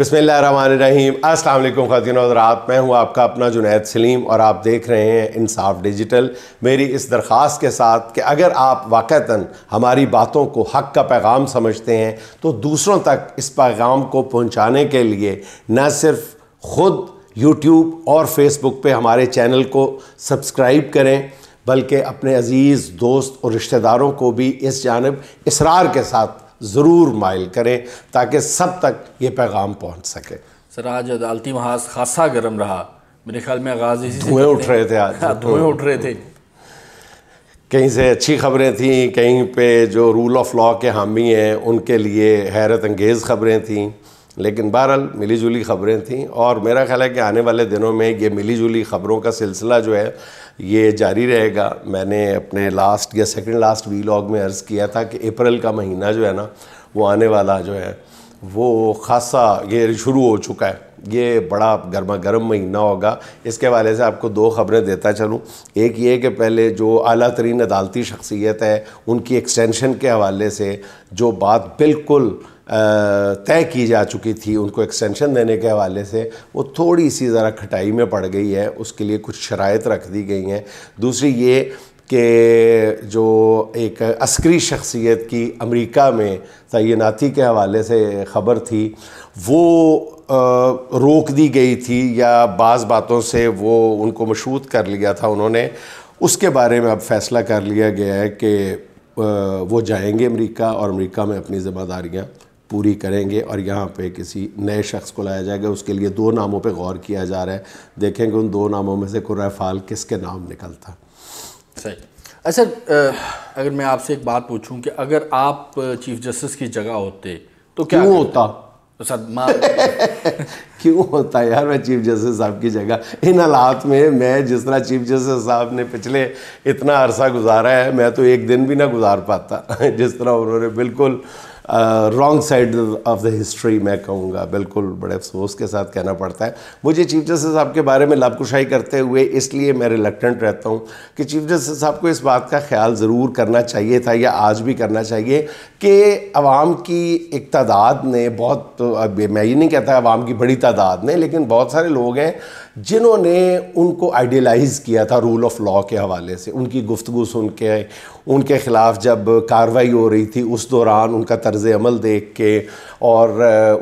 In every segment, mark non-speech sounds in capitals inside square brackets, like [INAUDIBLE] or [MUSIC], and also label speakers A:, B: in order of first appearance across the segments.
A: अस्सलाम वालेकुम ख़ातिन हजरात मैं हूँ आपका अपना जुनैद सलीम और आप देख रहे हैं इंसाफ डिजिटल मेरी इस दरख्वास्त के साथ कि अगर आप वाक़ता हमारी बातों को हक का पैगाम समझते हैं तो दूसरों तक इस पैगाम को पहुँचाने के लिए न सिर्फ ख़ुद यूट्यूब और फेसबुक पे हमारे चैनल को सब्सक्राइब करें बल्कि अपने अज़ीज़ दोस्त और रिश्तेदारों को भी इस जानब इसरार के साथ ज़रूर माइल करें ताकि सब तक ये पैगाम पहुँच सके
B: सर आज अदालती महाज खासा गर्म रहा मेरे ख्याल में आगाज़ इसी धुएँ उठ रहे थे आज हाँ, धुएँ उठ रहे थे
A: कहीं से अच्छी खबरें थीं कहीं पे जो रूल ऑफ लॉ के हामी हैं उनके लिए हैरत अंगेज़ खबरें थीं लेकिन बहरहाल मिली जुली खबरें थीं और मेरा ख्याल है कि आने वाले दिनों में ये मिली जुली खबरों का सिलसिला जो है ये जारी रहेगा मैंने अपने लास्ट या सेकंड लास्ट वीलॉग में अर्ज़ किया था कि अप्रैल का महीना जो है ना वो आने वाला जो है वो खासा ये शुरू हो चुका है ये बड़ा गर्मा गर्म महीना होगा इसके हवाले से आपको दो खबरें देता चलूँ एक ये कि पहले जो अली तरीन अदालती शख्सियत है उनकी एक्सटेंशन के हवाले से जो बात बिल्कुल तय की जा चुकी थी उनको एक्सटेंशन देने के हवाले से वो थोड़ी सी ज़रा खटाई में पड़ गई है उसके लिए कुछ शरात रख दी गई हैं दूसरी ये कि जो एक अस्करी शख्सियत की अमेरिका में तैनाती के हवाले से ख़बर थी वो आ, रोक दी गई थी या बाज़ बातों से वो उनको मशहूत कर लिया था उन्होंने उसके बारे में अब फ़ैसला कर लिया गया है कि वो जाएंगे अमेरिका और अमेरिका में अपनी ज़िम्मेदारियाँ पूरी करेंगे और यहाँ पे किसी नए शख्स को लाया जाएगा उसके लिए दो नामों पे गौर किया जा रहा है देखेंगे उन दो नामों में से कुर्रफ़ाल किसके नाम निकलता
B: सही अच्छा अगर मैं आपसे एक बात पूछूं कि अगर आप चीफ जस्टिस की जगह होते तो क्या क्यों होता तो सदमा [LAUGHS]
A: क्यों होता है यार मैं चीफ जस्टिस साहब की जगह इन हालात में मैं जिस तरह चीफ जस्टिस साहब ने पिछले इतना अरसा गुजारा है मैं तो एक दिन भी ना गुजार पाता [LAUGHS] जिस तरह उन्होंने बिल्कुल wrong side of the history मैं कहूँगा बिल्कुल बड़े अफसोस के साथ कहना पड़ता है मुझे चीफ जस्टिस साहब के बारे में लापकुशाही करते हुए इसलिए मैं रिलेक्टेंट रहता हूँ कि चीफ जस्टिस साहब को इस बात का ख्याल ज़रूर करना चाहिए था या आज भी करना चाहिए कि आवाम की एक तादाद ने बहुत तो मैं ये नहीं कहता आवाम की बड़ी तादाद ने लेकिन बहुत सारे लोग हैं जिन्होंने उनको आइडियलाइज़ किया था रूल ऑफ लॉ के हवाले से उनकी गुफ्तु सुन के उनके ख़िलाफ़ जब कार्रवाई हो रही थी उस दौरान उनका तर्ज अमल देख के और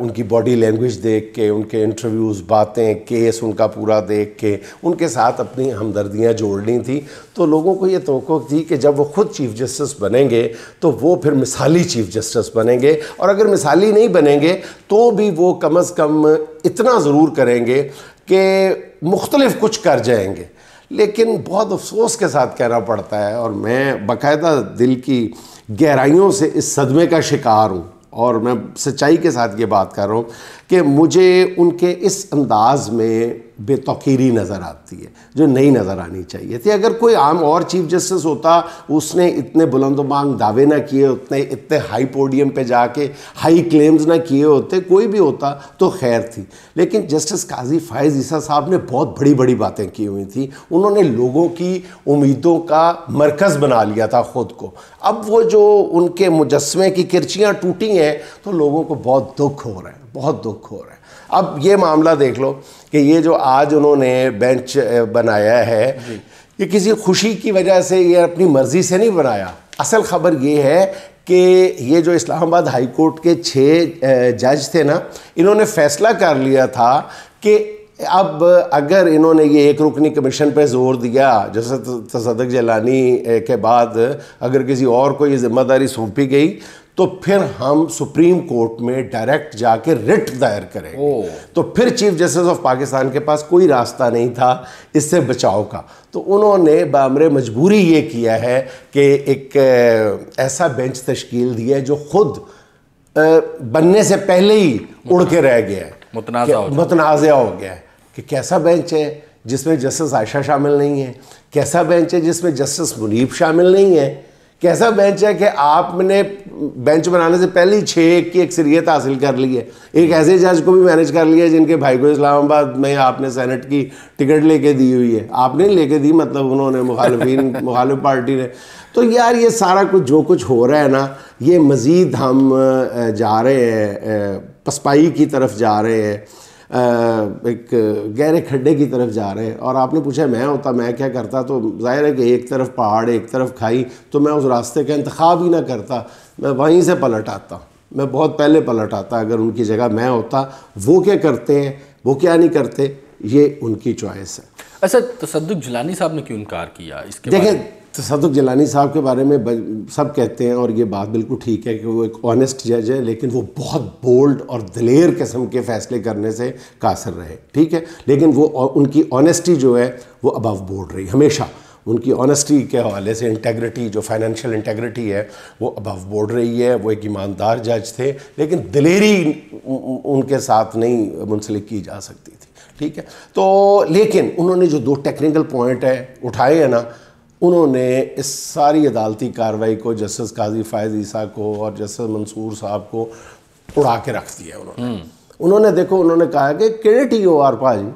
A: उनकी बॉडी लैंग्वेज देख के उनके इंटरव्यूज़ बातें केस उनका पूरा देख के उनके साथ अपनी हमदर्दियाँ जोड़नी थी तो लोगों को ये तो थी कि जब वो ख़ुद चीफ़ जस्टिस बनेंगे तो वो फिर मिसाली चीफ़ जस्टिस बनेंगे और अगर मिसाली नहीं बनेंगे तो भी वो कम अज़ कम इतना ज़रूर करेंगे कि मुख्तलिफ कुछ कर जाएंगे लेकिन बहुत अफसोस के साथ कहना पड़ता है और मैं बाकायदा दिल की गहराइयों से इस सदमे का शिकार हूँ और मैं सच्चाई के साथ ये बात कर रहा हूँ कि मुझे उनके इस अंदाज में बेतौकीरी नज़र आती है जो नहीं नज़र आनी चाहिए थी अगर कोई आम और चीफ जस्टिस होता उसने इतने बुलंदमांग दावे ना किए उतने इतने हाई पोडियम पे जाके हाई क्लेम्स ना किए होते कोई भी होता तो खैर थी लेकिन जस्टिस काजी फायज़ ईसा साहब ने बहुत बड़ी बड़ी बातें की हुई थी उन्होंने लोगों की उम्मीदों का मरकज़ बना लिया था ख़ुद को अब वो जो उनके मुजस्मे की किरचियाँ टूटी हैं तो लोगों को बहुत दुख हो रहा है बहुत दुख हो रहा है अब ये मामला देख लो कि ये जो आज उन्होंने बेंच बनाया है ये किसी खुशी की वजह से ये अपनी मर्ज़ी से नहीं बनाया असल खबर ये है कि ये जो इस्लामाबाद हाई कोर्ट के छः जज थे ना इन्होंने फैसला कर लिया था कि अब अगर इन्होंने ये एक रुकनी कमीशन पे जोर दिया जैसे तसदक जलानी के बाद अगर किसी और को ये ज़िम्मेदारी सौंपी गई तो फिर हम सुप्रीम कोर्ट में डायरेक्ट जाके रिट दायर करें तो फिर चीफ जस्टिस ऑफ पाकिस्तान के पास कोई रास्ता नहीं था इससे बचाव का तो उन्होंने बामरे मजबूरी ये किया है कि एक ऐसा बेंच तश्कील दिया है जो खुद बनने से पहले ही उड़ के रह गया है मतनाज़ हो गया है कि कैसा बेंच है जिसमें जस्टिस आयशा शामिल नहीं है कैसा बेंच है जिसमें जस्टिस मुनीब शामिल नहीं है कैसा बेंच है कि आपने बेंच बनाने से पहले ही छः एक की अक्सरियत हासिल कर ली है एक हम्म। ऐसे जज को भी मैनेज कर लिया जिनके भाई को इस्लामाबाद में आपने सेनेट की टिकट लेके दी हुई है आपने लेके दी मतलब उन्होंने मुखालफिन [LAUGHS] मुखालिफ पार्टी ने तो यार ये सारा कुछ जो कुछ हो रहा है ना ये मज़ीद हम जा रहे हैं पसपाई की तरफ जा रहे हैं एक गहरे खड्डे की तरफ जा रहे हैं और आपने पूछा मैं होता मैं क्या करता तो जाहिर है कि एक तरफ पहाड़ एक तरफ खाई तो मैं उस रास्ते का इंतखा ही ना करता मैं वहीं से पलट आता मैं बहुत पहले पलट आता अगर उनकी जगह मैं होता वो क्या करते हैं वो क्या नहीं करते ये उनकी चॉइस है
B: अच्छा तसदुक तो जलानी साहब ने क्यों इनकार किया इसके देखें
A: तसदुक तो जलानी साहब के बारे में सब कहते हैं और ये बात बिल्कुल ठीक है कि वो एक ऑनेस्ट जज है लेकिन वो बहुत बोल्ड और दलेर किस्म के फैसले करने से कासर रहे ठीक है लेकिन वो उनकी ऑनेस्टी जो है वो अबव बोर्ड रही हमेशा उनकी ऑनेस्टी के हवाले से इंटेग्रिटी जो फाइनेंशियल इंटेग्रिटी है वो अबव बोर्ड रही है वो एक ईमानदार जज थे लेकिन दिलेरी उनके साथ नहीं मुंसलिक की जा सकती थी ठीक है तो लेकिन उन्होंने जो दो टेक्निकल पॉइंट है उठाए हैं ना उन्होंने इस सारी अदालती कार्रवाई को जस्टिस काजी फ़ायद ईसा को और जस्टिस मंसूर साहब को उड़ा के रख दिया उन्होंने हम्म। उन्होंने देखो उन्होंने कहा कि केड़े टी ओ आर भाजी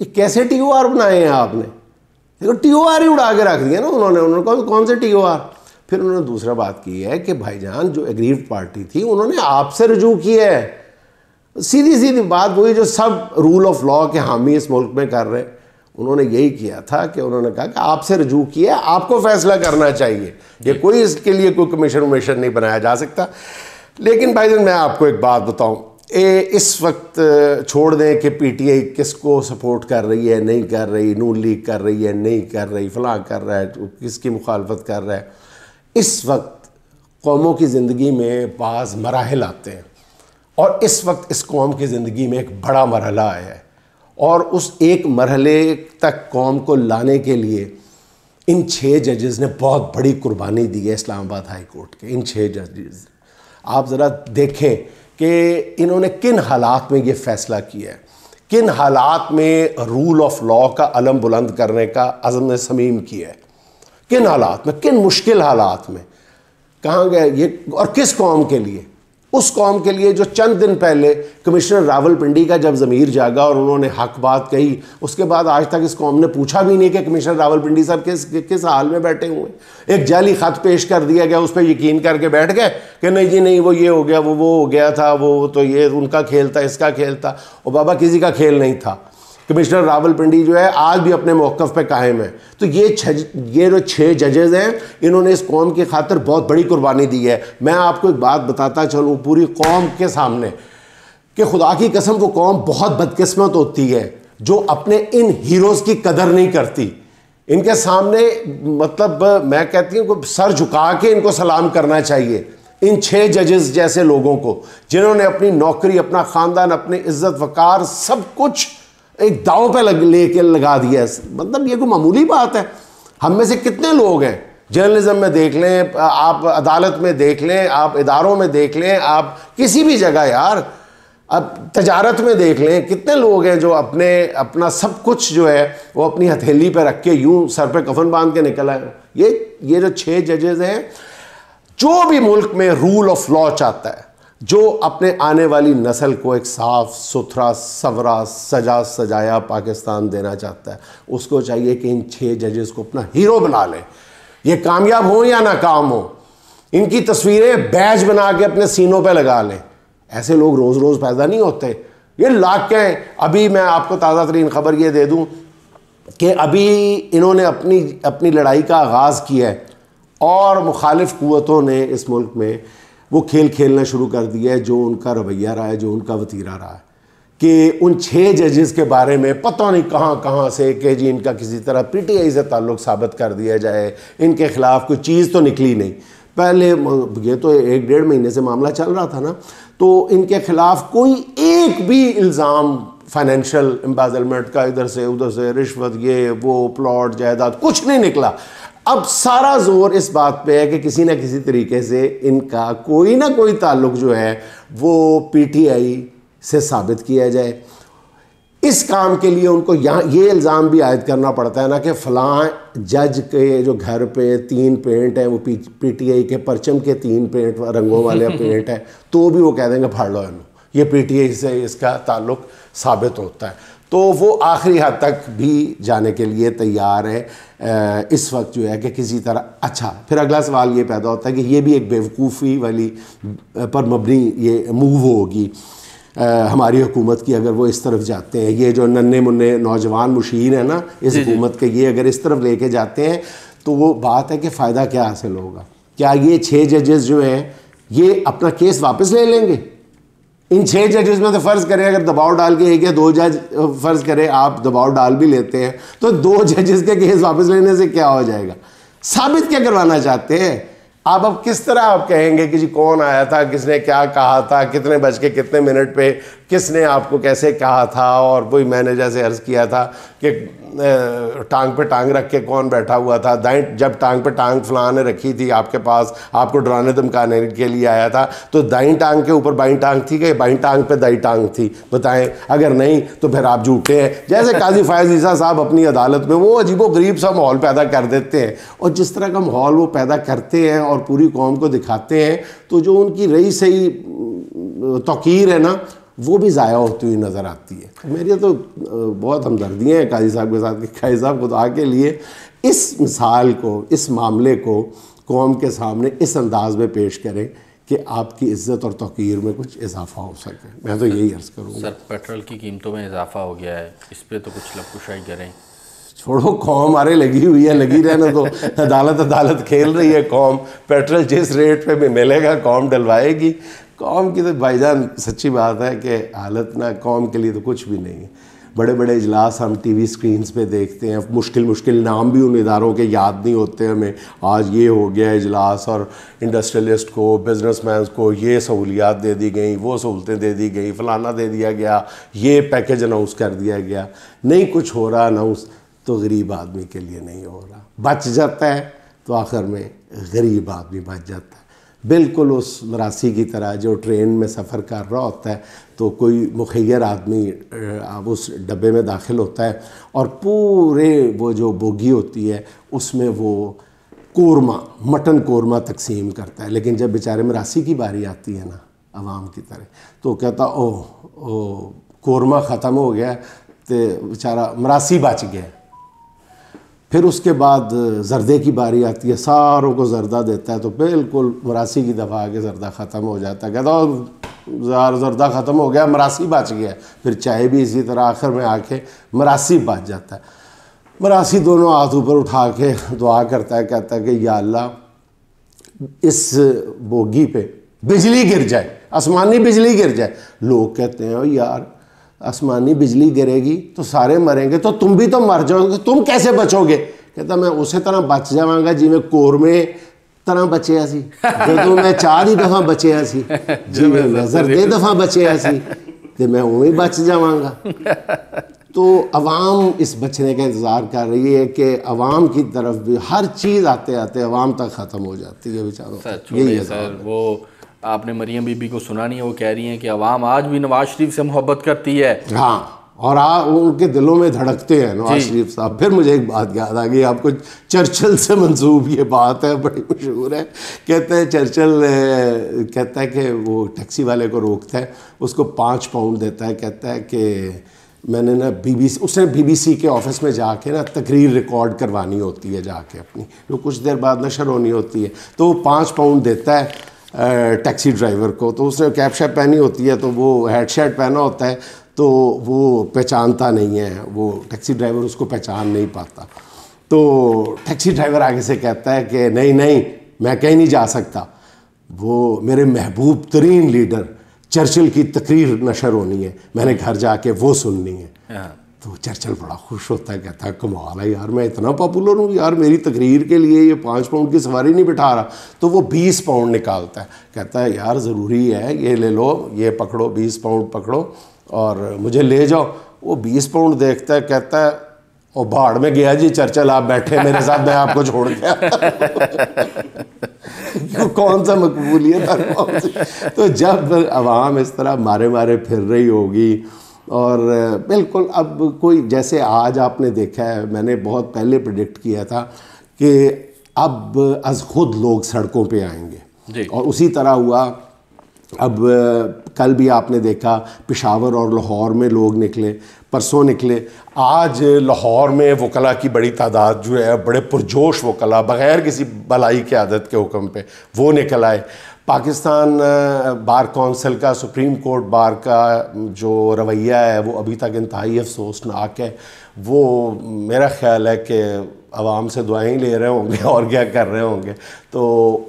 A: ये कैसे टी ओ आर बनाए हैं आपने देखो तो टी ओ आर ही उड़ा के रख दिया ना उन्होंने उन्होंने कहा कौन से टी ओ आर फिर उन्होंने दूसरा बात की है कि भाईजान जो एग्रीव पार्टी थी उन्होंने आपसे रजू किया है सीधी सीधी बात वही जो सब रूल ऑफ लॉ के हामी इस मुल्क में कर रहे हैं उन्होंने यही किया था कि उन्होंने कहा कि आपसे रजू किया आपको फैसला करना चाहिए ये कोई इसके लिए कोई कमीशन वमीशन नहीं बनाया जा सकता लेकिन भाई मैं आपको एक बात बताऊँ ए, इस वक्त छोड़ दें कि पीटीआई किसको सपोर्ट कर रही है नहीं कर रही नून लीग कर रही है नहीं कर रही फलां कर रहा है तो किसकी मुखालफत कर रहा है इस वक्त कौमों की ज़िंदगी में बाज़ मराहल आते हैं और इस वक्त इस कौम की ज़िंदगी में एक बड़ा मरहला आया है और उस एक मरहले तक कौम को लाने के लिए इन छः जजेज़ ने बहुत बड़ी कुर्बानी दी है इस्लामाबाद हाई कोर्ट के इन छः जजेज़ आप ज़रा देखें कि इन्होंने किन हालात में ये फ़ैसला किया है किन हालात में रूल ऑफ लॉ का अलम बुलंद करने का अज़म समीम किया है किन हालात में किन मुश्किल हालात में कहाँ गए ये और किस कौम के लिए उस कौम के लिए जो चंद दिन पहले कमिश्नर रावलपिंडी का जब ज़मीर जागा और उन्होंने हक बात कही उसके बाद आज तक इस कौम ने पूछा भी नहीं कि कमिश्नर रावलपिंडी साहब किस किस हाल में बैठे हुए एक जाली खत पेश कर दिया गया उस पर यकीन करके बैठ गए कि नहीं जी नहीं वो ये हो गया वो वो हो गया था वो तो ये उनका खेल था इसका खेल था और बाबा किसी का खेल नहीं था कमिश्नर रावलपिंडी जो है आज भी अपने मौक़ पे कायम है तो ये छ ये जो छः जजेज़ हैं इन्होंने इस कौम की खातर बहुत बड़ी कुर्बानी दी है मैं आपको एक बात बताता चलूँ पूरी कौम के सामने कि खुदा की कसम वो कौम बहुत बदकस्मत होती है जो अपने इन हीरोज़ की कदर नहीं करती इनके सामने मतलब मैं कहती हूँ सर झुका के इनको सलाम करना चाहिए इन छः जजेस जैसे लोगों को जिन्होंने अपनी नौकरी अपना ख़ानदान अपनी इज्जत वकार सब कुछ एक दाव पे लग ले के लगा दिया मतलब ये कोई मामूली बात है हम में से कितने लोग हैं जर्नलिज्म में देख लें आप अदालत में देख लें आप इदारों में देख लें आप किसी भी जगह यार अब तजारत में देख लें कितने लोग हैं जो अपने अपना सब कुछ जो है वो अपनी हथेली पर रख के यूं सर पे कफन बांध के निकल आए ये ये जो छः जजेज़ हैं जो भी मुल्क में रूल ऑफ लॉ चाहता है जो अपने आने वाली नस्ल को एक साफ सुथरा सवरा सजा सजाया पाकिस्तान देना चाहता है उसको चाहिए कि इन छः जजेस को अपना हीरो बना लें ये कामयाब हो या नाकाम हो इनकी तस्वीरें बैज बना के अपने सीनों पे लगा लें ऐसे लोग रोज़ रोज़ पैदा नहीं होते ये लाख के अभी मैं आपको ताज़ा तरीन खबर ये दे दूँ कि अभी इन्होंने अपनी अपनी लड़ाई का आगाज़ किया है और मुखालिफ कुतों ने इस मुल्क में वो खेल खेलना शुरू कर दिया है जो उनका रवैया रहा है जो उनका वतीरा रहा है कि उन छः जजेस के बारे में पता नहीं कहाँ कहाँ से कि जी इनका किसी तरह पीटीआई से ताल्लुक साबित कर दिया जाए इनके खिलाफ कोई चीज़ तो निकली नहीं पहले ये तो एक डेढ़ महीने से मामला चल रहा था ना तो इनके खिलाफ कोई एक भी इल्ज़ाम फाइनेंशियल एम्बाजलमेंट का इधर से उधर से रिश्वत ये वो प्लॉट जायदाद कुछ नहीं निकला अब सारा जोर इस बात पे है कि किसी ना किसी तरीके से इनका कोई ना कोई ताल्लुक जो है वो पीटीआई से साबित किया जाए इस काम के लिए उनको यहाँ ये इल्ज़ाम भी आयद करना पड़ता है ना कि फलां जज के जो घर पे तीन पेंट हैं वो पी पीटीआई के परचम के तीन पेंट रंगों वाले [LAUGHS] पेंट है तो भी वो कह देंगे फाड़ लो ये पीटीआई से इसका ताल्लुक साबित होता है तो वो आखिरी हद तक भी जाने के लिए तैयार है इस वक्त जो है कि किसी तरह अच्छा फिर अगला सवाल ये पैदा होता है कि ये भी एक बेवकूफ़ी वाली पर मबनी ये मूव होगी हमारी हुकूमत की अगर वो इस तरफ जाते हैं ये जो नन्हे मुन्ने नौजवान मुशीन है ना इस हुकूमत के ये अगर इस तरफ लेके जाते हैं तो वो बात है कि फ़ायदा क्या हासिल होगा क्या ये छः जजेस जो हैं ये अपना केस वापस ले लेंगे इन छः जजेस में तो फ़र्ज़ करें अगर दबाव डाल के एक या दो जज फ़र्ज़ करें आप दबाव डाल भी लेते हैं तो दो जजेस [LAUGHS] के केस वापस लेने से क्या हो जाएगा साबित क्या करवाना चाहते हैं आप अब किस तरह आप कहेंगे कि जी कौन आया था किसने क्या कहा था कितने बज के कितने मिनट पे किसने आपको कैसे कहा था और वही मैंने जैसे अर्ज़ किया था कि टांग पे टांग रख के कौन बैठा हुआ था दाएं जब टांग पे टांग फलाने ने रखी थी आपके पास आपको डराने धमकाने के लिए आया था तो दाई टांग के ऊपर बाई टांग थी कि बाई टांग पे दाई टांग थी बताएं अगर नहीं तो फिर आप झूठे हैं जैसे काजी फायज ईसा साहब अपनी अदालत में वो अजीबो गरीब सा माहौल पैदा कर देते हैं और जिस तरह का माहौल वो पैदा करते हैं और पूरी कौम को दिखाते हैं तो जो उनकी रही सही तोकीर है ना वो भी ज़ाया होती हुई नज़र आती है मेरी तो बहुत हमदर्दियाँ हैं काजी साहब के साथ कि काजी साहब खुदा के लिए इस मिसाल को इस मामले को कौम के सामने इस अंदाज में पेश करें कि आपकी इज्जत और तोर में कुछ इजाफा हो
B: सके मैं तो यही अर्ज़ करूँगा सर पेट्रोल की कीमतों में इजाफा हो गया है इस पर तो कुछ कुछ करें
A: छोड़ो कौम हमारे लगी हुई है लगी रहने तो अदालत अदालत खेल रही है कौम पेट्रोल जिस रेट पे भी मिलेगा कौम डलवाएगी कौम की तो भाईजान सच्ची बात है कि हालत ना कौम के लिए तो कुछ भी नहीं है बड़े बड़े इजलास हम टी वी स्क्रीनस पर देखते हैं मुश्किल मुश्किल नाम भी उन इदारों के याद नहीं होते हमें आज ये हो गया इजलास और इंडस्ट्रियलिस्ट को बिजनेस मैन को ये सहूलियात दे दी गई वो सहूलतें दे दी गई फ़लाना दे दिया गया ये पैकेज अनाउंस कर दिया गया नहीं कुछ हो रहा अनाउंस तो गरीब आदमी के लिए नहीं हो रहा बच जाता है तो आखिर में गरीब आदमी बच जाता है बिल्कुल उस मरासी की तरह जो ट्रेन में सफ़र कर रहा होता है तो कोई मुखैर आदमी अब उस डब्बे में दाखिल होता है और पूरे वो जो बोगी होती है उसमें वो कोरमा मटन कोरमा तकसीम करता है लेकिन जब बेचारे मरासी की बारी आती है ना आवाम की तरह तो कहता ओ ओ कोरमा ख़त्म हो गया तो बेचारा मरासी बच गया फिर उसके बाद जर्दे की बारी आती है सारों को जर्दा देता है तो बिल्कुल मरासी की दफ़ा आगे जर्दा ख़त्म हो जाता है कहता और जर्दा ख़त्म हो गया मरासी बच गया फिर चाय भी इसी तरह आखिर में आके मरासी बच जाता है मरासी दोनों हाथ ऊपर उठा के दुआ करता है कहता है कि या अल्लाह इस बोगी पे बिजली गिर जाए आसमानी बिजली गिर जाए लोग कहते हैं यार आसमानी बिजली गिरेगी तो सारे मरेंगे तो तुम भी तो मर जाओगे तुम कैसे बचोगे ਕਹਿੰਦਾ ਮੈਂ ਉਸੇ ਤਰ੍ਹਾਂ ਬਚ ਜਾਵਾਂਗਾ ਜਿਵੇਂ ਕੋਰਮੇ ਤਰ੍ਹਾਂ ਬਚਿਆ ਸੀ ਜਦੋਂ ਮੈਂ ਚਾਰ ਹੀ ਦਫਾ ਬਚਿਆ ਸੀ ਜਿਵੇਂ ਨਜ਼ਰ ਦੇ ਦਫਾ ਬਚਿਆ ਸੀ ਤੇ मैं उन्हें बच जावांगा तो अवाम इस बचने का इंतज़ार कर रही है कि अवाम की तरफ भी हर चीज़ आते आते अवाम तक ख़त्म हो
B: जाती है बेचारों यही है सर वो आपने मरियम बीबी को सुना नहीं है वो कह रही हैं कि अवाम आज भी नवाज शरीफ से मोहब्बत करती है हाँ
A: और आ वो उनके दिलों में धड़कते हैं नवाज शरीफ साहब फिर मुझे एक बात याद आ गई आपको चर्चिल से मंसूब ये बात है बड़ी मशहूर है कहते हैं चर्चिल कहता है कि वो टैक्सी वाले को रोकता है उसको पाँच पाउंड देता है कहता है कि मैंने ना बीबीसी उसने बीबीसी के ऑफिस में जाके ना तकरीर रिकॉर्ड करवानी होती है जाके अपनी जो कुछ देर बाद नशर होनी होती है तो वो पाँच पाउंड देता है टैक्सी ड्राइवर को तो उसने कैप शैप पहनी होती है तो वो हेड पहना होता है तो वो पहचानता नहीं है वो टैक्सी ड्राइवर उसको पहचान नहीं पाता तो टैक्सी ड्राइवर आगे से कहता है कि नहीं नहीं मैं कहीं नहीं जा सकता वो मेरे महबूब तरीन लीडर चर्चिल की तकरीर नशर होनी है मैंने घर जाके वो सुननी है हाँ। तो चर्चल बड़ा खुश होता है कहता है कमाल है यार मैं इतना पॉपुलर हूँ यार मेरी तकरीर के लिए ये पाँच पाउंड की सवारी नहीं बिठा रहा तो वो बीस पाउंड निकालता है कहता है यार ज़रूरी है ये ले लो ये पकड़ो बीस पाउंड पकड़ो और मुझे ले जाओ वो बीस पाउंड देखता है कहता है और भाड़ में गया जी चर्चल आप बैठे मेरे साथ मैं आपको छोड़ गया [LAUGHS] कौन सा मकबूलियत तो जब आवाम इस तरह मारे मारे फिर रही होगी और बिल्कुल अब कोई जैसे आज आपने देखा है मैंने बहुत पहले प्रिडिक्ट किया था कि अब अज खुद लोग सड़कों पे आएंगे और उसी तरह हुआ अब कल भी आपने देखा पिशावर और लाहौर में लोग निकले परसों निकले आज लाहौर में वकला की बड़ी तादाद जो है बड़े पुरजोश वकला बग़ैर किसी भलाई की आदत के हुक्म पे वो निकल आए पाकिस्तान बार कौंसिल का सुप्रीम कोर्ट बार का जो रवैया है वो अभी तक इंतहाई अफसोसनाक है वो मेरा ख्याल है कि आवाम से दुआएं ले रहे होंगे [LAUGHS] और क्या कर रहे होंगे तो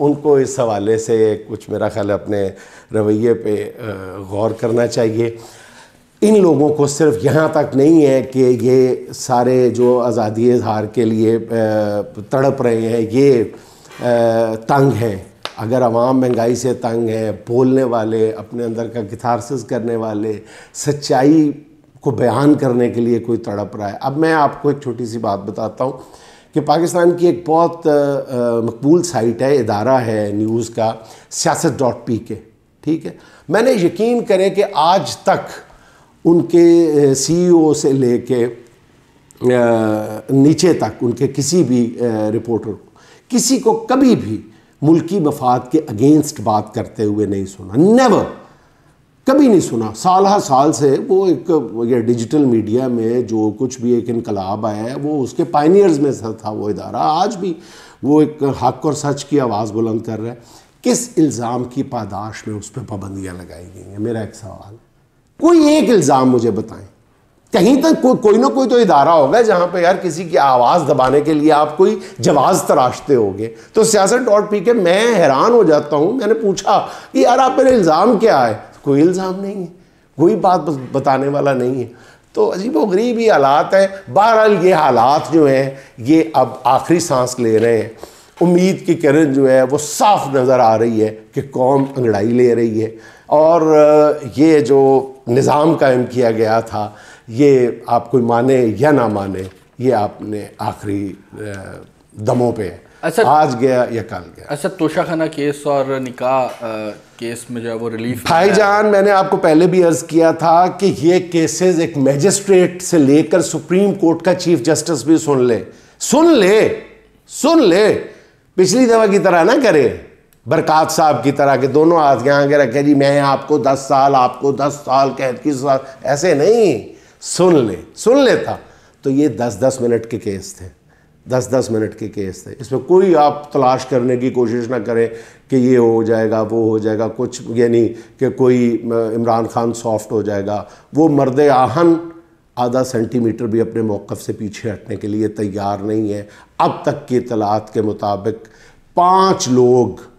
A: उनको इस हवाले से कुछ मेरा ख्याल है अपने रवैये पे गौर करना चाहिए इन लोगों को सिर्फ यहाँ तक नहीं है कि ये सारे जो आज़ादी इजहार के लिए तड़प रहे हैं ये तंग हैं अगर आवाम महंगाई से तंग है बोलने वाले अपने अंदर का किथारसिस करने वाले सच्चाई को बयान करने के लिए कोई तड़प रहा है अब मैं आपको एक छोटी सी बात बताता हूँ कि पाकिस्तान की एक बहुत मकबूल साइट है इदारा है न्यूज़ का सियासत डॉट पी के ठीक है मैंने यकीन करें कि आज तक उनके सीईओ e से लेके नीचे तक उनके किसी भी रिपोर्टर को किसी को कभी भी मुल्की मफाद के अगेंस्ट बात करते हुए नहीं सुना नेवर कभी नहीं सुना साल हर साल से वो एक ये डिजिटल मीडिया में जो कुछ भी एक इनकलाब आया है वो उसके पाइनियर्स में था वो इदारा आज भी वो एक हक और सच की आवाज़ बुलंद कर रहा है किस इल्ज़ाम की पादाश में उस पर पाबंदियाँ लगाई गई हैं मेरा एक सवाल कोई एक इल्ज़ाम मुझे बताएं कहीं तक को, कोई ना कोई तो इदारा होगा जहां पे यार किसी की आवाज़ दबाने के लिए आप कोई जवाब तराशते होगे तो सियासत डॉट पी के मैं हैरान हो जाता हूँ मैंने पूछा कि यार आप मेरे इल्ज़ाम क्या है कोई इल्ज़ाम नहीं है कोई बात बताने वाला नहीं है तो अजीब गरीब ही हालात है बहरहाल ये हालात जो हैं ये अब आखिरी सांस ले रहे हैं उम्मीद की किरण जो है वो साफ नज़र आ रही है कि कौम अंगड़ाई ले रही है और ये जो निज़ाम कायम किया गया था ये आप कोई माने या ना माने ये आपने आखिरी दमों पे है अच्छा आज गया या कल
B: गया अच्छा तोशाखाना केस और निकाह केस में जो है वो रिलीफ जान
A: मैंने आपको पहले भी अर्ज किया था कि ये केसेस एक मैजिस्ट्रेट से लेकर सुप्रीम कोर्ट का चीफ जस्टिस भी सुन ले सुन ले सुन ले पिछली दफा की तरह ना करे बरकात साहब की तरह के दोनों हाथ यहाँ के रखे जी मैं आपको दस साल आपको दस साल कैद की ऐसे नहीं सुन ले सुन लेता तो ये दस दस मिनट के केस थे दस दस मिनट के केस थे इसमें कोई आप तलाश करने की कोशिश ना करें कि ये हो जाएगा वो हो जाएगा कुछ यानी कि कोई इमरान खान सॉफ्ट हो जाएगा वो मर्द आहन आधा सेंटीमीटर भी अपने मौक़ से पीछे हटने के लिए तैयार नहीं है अब तक की तलात के मुताबिक पाँच लोग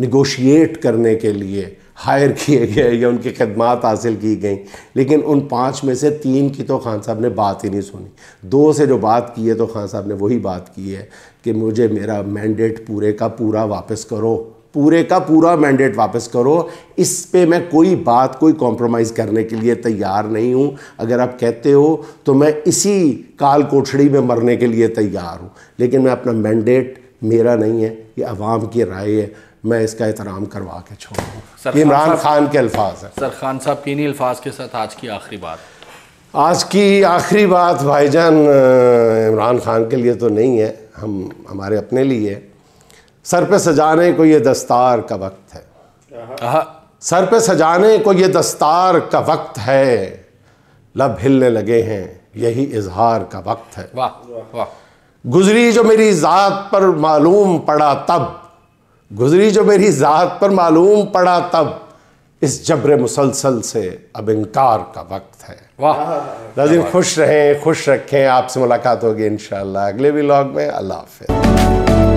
A: निगोशिएट करने के लिए हायर किए गए या उनकी खदमात हासिल की गई लेकिन उन पाँच में से तीन की तो खान साहब ने बात ही नहीं सुनी दो से जो बात की है तो खान साहब ने वही बात की है कि मुझे मेरा मैंडेट पूरे का पूरा वापस करो पूरे का पूरा मैंडेट वापस करो इस पे मैं कोई बात कोई कॉम्प्रोमाइज़ करने के लिए तैयार नहीं हूँ अगर आप कहते हो तो मैं इसी काल कोठड़ी में मरने के लिए तैयार हूँ लेकिन मैं अपना मैंडेट मेरा नहीं है ये आवाम की राय है मैं इसका एहतराम करवा के
B: छोड़ूँ इमरान खान के अल्फाज हैं सर खान साहब के इन्हीं अल्फाज के साथ आज की आखिरी बात
A: आज की आखिरी बात भाईजान इमरान खान के लिए तो नहीं है हम हमारे अपने लिए सर पे सजाने को ये दस्तार का वक्त है सर पे सजाने को ये दस्तार का वक्त है लब हिलने लगे हैं यही इजहार का वक्त है
B: वाह वाह
A: गुजरी जो मेरी ज़ात पर मालूम पड़ा तब गुजरी जो मेरी ज़ात पर मालूम पड़ा तब इस जबर मुसलसल से अब इनकार का वक्त है वाह नाजिन खुश रहें खुश रखें आपसे मुलाकात होगी इन अगले भी लॉग में अल्लाह हाफि